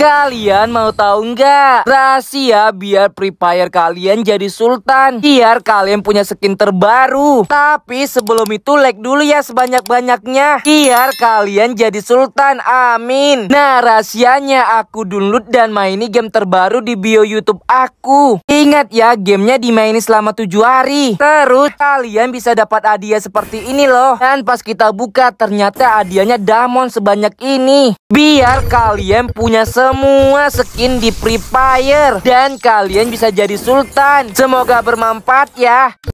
Kalian mau tahu nggak? Rahasia biar Free Fire kalian jadi sultan. Biar kalian punya skin terbaru. Tapi sebelum itu like dulu ya sebanyak-banyaknya. Biar kalian jadi sultan. Amin. Nah, rahasianya aku download dan maini game terbaru di bio YouTube aku. Ingat ya, gamenya dimainin selama 7 hari. Terus kalian bisa dapat hadiah seperti ini loh. Dan pas kita buka ternyata hadiahnya Damon sebanyak ini. Biar kalian punya se semua skin di Free Fire dan kalian bisa jadi sultan. Semoga bermanfaat ya.